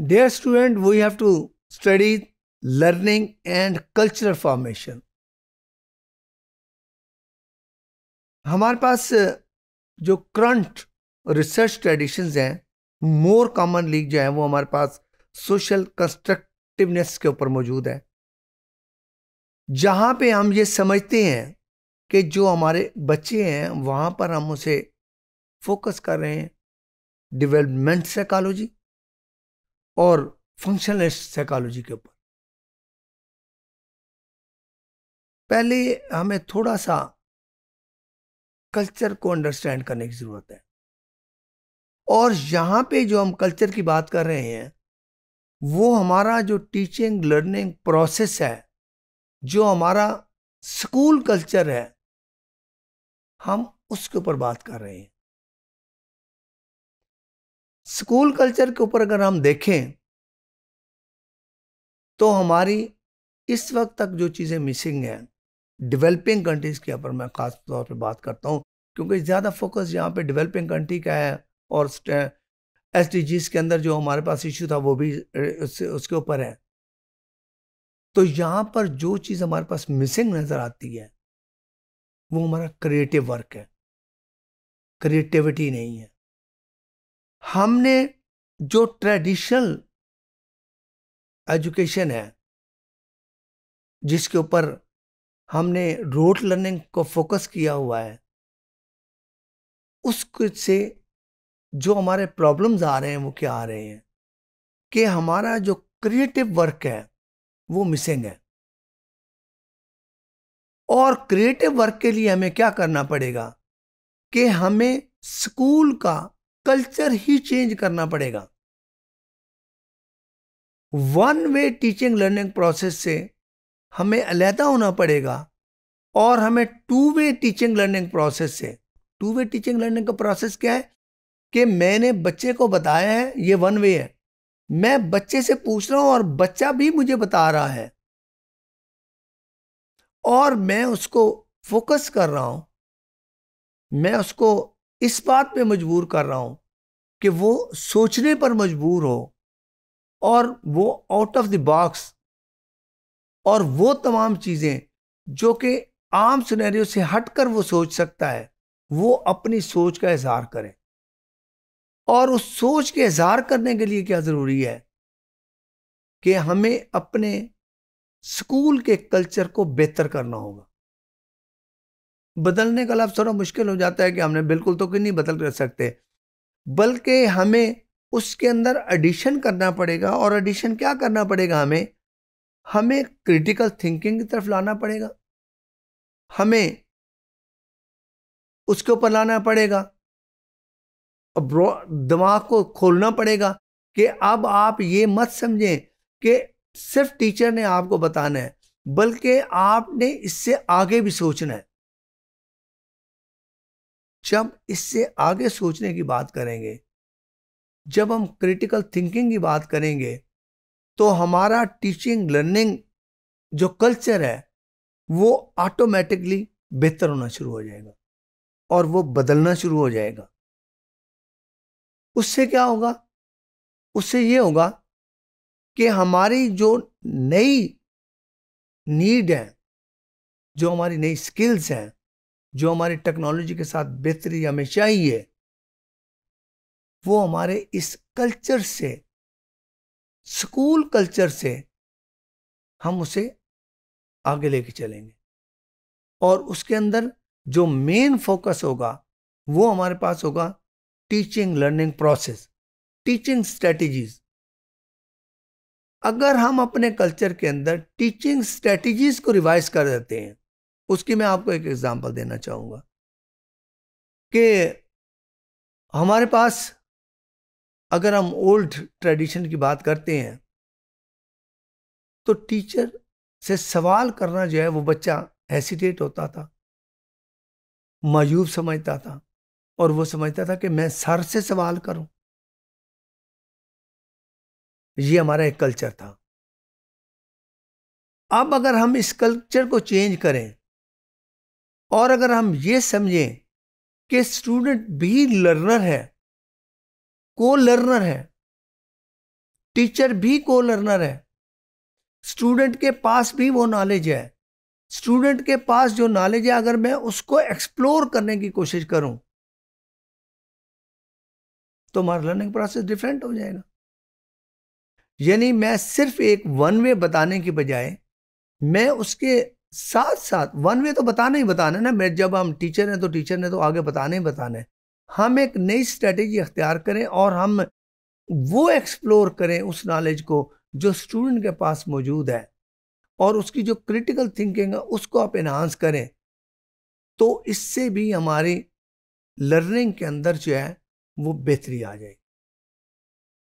Dear student we have to study learning and cultural formation हमारे पास जो current research traditions हैं more commonly जो है वो हमारे पास सोशल कंस्ट्रक्टिवनेस के ऊपर मौजूद है जहाँ पे हम ये समझते हैं कि जो हमारे बच्चे हैं वहाँ पर हम उसे फोकस कर रहे हैं डेवलपमेंट साइकोलॉजी और फंक्शनलिस्ट साइकोलॉजी के ऊपर पहले हमें थोड़ा सा कल्चर को अंडरस्टैंड करने की ज़रूरत है और यहाँ पे जो हम कल्चर की बात कर रहे हैं वो हमारा जो टीचिंग लर्निंग प्रोसेस है जो हमारा स्कूल कल्चर है हम उसके ऊपर बात कर रहे हैं स्कूल कल्चर के ऊपर अगर हम देखें तो हमारी इस वक्त तक जो चीज़ें मिसिंग हैं डेवलपिंग कंट्रीज़ के ऊपर मैं ख़ास तौर पे बात करता हूँ क्योंकि ज़्यादा फोकस यहाँ पे डेवलपिंग कंट्री का है और एस के अंदर जो हमारे पास इशू था वो भी उस, उसके ऊपर है तो यहाँ पर जो चीज़ हमारे पास मिसिंग नज़र आती है वो हमारा क्रिएटिव वर्क है क्रिएटिविटी नहीं है हमने जो ट्रेडिशनल एजुकेशन है जिसके ऊपर हमने रोड लर्निंग को फोकस किया हुआ है उस से जो हमारे प्रॉब्लम्स आ रहे हैं वो क्या आ रहे हैं कि हमारा जो क्रिएटिव वर्क है वो मिसिंग है और क्रिएटिव वर्क के लिए हमें क्या करना पड़ेगा कि हमें स्कूल का कल्चर ही चेंज करना पड़ेगा one way teaching learning process से हमें अलहदा होना पड़ेगा और हमें two way teaching learning process से टू वे टीचिंग लर्निंग का प्रोसेस क्या है कि मैंने बच्चे को बताया है ये वन वे है मैं बच्चे से पूछ रहा हूं और बच्चा भी मुझे बता रहा है और मैं उसको फोकस कर रहा हूं मैं उसको इस बात पे मजबूर कर रहा हूँ कि वो सोचने पर मजबूर हो और वो आउट ऑफ द बॉक्स और वो तमाम चीज़ें जो कि आम सुनहरियों से हटकर वो सोच सकता है वो अपनी सोच का इजहार करें और उस सोच के इजहार करने के लिए क्या ज़रूरी है कि हमें अपने स्कूल के कल्चर को बेहतर करना होगा बदलने का लफ्ज़ थोड़ा मुश्किल हो जाता है कि हमने बिल्कुल तो कि नहीं बदल कर सकते बल्कि हमें उसके अंदर एडिशन करना पड़ेगा और एडिशन क्या करना पड़ेगा हमें हमें क्रिटिकल थिंकिंग की तरफ लाना पड़ेगा हमें उसके ऊपर लाना पड़ेगा दिमाग को खोलना पड़ेगा कि अब आप ये मत समझें कि सिर्फ टीचर ने आपको बताना है बल्कि आपने इससे आगे भी सोचना है जब इससे आगे सोचने की बात करेंगे जब हम क्रिटिकल थिंकिंग की बात करेंगे तो हमारा टीचिंग लर्निंग जो कल्चर है वो ऑटोमेटिकली बेहतर होना शुरू हो जाएगा और वो बदलना शुरू हो जाएगा उससे क्या होगा उससे ये होगा कि हमारी जो नई नीड है जो हमारी नई स्किल्स हैं जो हमारी टेक्नोलॉजी के साथ बेहतरी हमें चाहिए वो हमारे इस कल्चर से स्कूल कल्चर से हम उसे आगे लेके चलेंगे और उसके अंदर जो मेन फोकस होगा वो हमारे पास होगा teaching learning process teaching strategies अगर हम अपने कल्चर के अंदर टीचिंग स्ट्रेटजीज को रिवाइज कर देते हैं उसकी मैं आपको एक एग्जाम्पल देना चाहूँगा कि हमारे पास अगर हम ओल्ड ट्रेडिशन की बात करते हैं तो टीचर से सवाल करना जो है वो बच्चा हेसिटेट होता था मायूब समझता था और वो समझता था कि मैं सर से सवाल करूं ये हमारा एक कल्चर था अब अगर हम इस कल्चर को चेंज करें और अगर हम ये समझें कि स्टूडेंट भी लर्नर है को लर्नर है टीचर भी को लर्नर है स्टूडेंट के पास भी वो नॉलेज है स्टूडेंट के पास जो नॉलेज है अगर मैं उसको एक्सप्लोर करने की कोशिश करूं तो हमारा लर्निंग प्रोसेस डिफरेंट हो जाएगा यानी मैं सिर्फ एक वन वे बताने की बजाय मैं उसके साथ साथ वन वे तो बताना ही बताना है ना मैं जब हम टीचर हैं तो टीचर ने तो आगे बताना ही बताना है हम एक नई स्ट्रेटेजी अख्तियार करें और हम वो एक्सप्लोर करें उस नॉलेज को जो स्टूडेंट के पास मौजूद है और उसकी जो क्रिटिकल थिंकिंग है उसको आप इन्हांस करें तो इससे भी हमारी लर्निंग के अंदर जो है वो बेहतरी आ जाएगी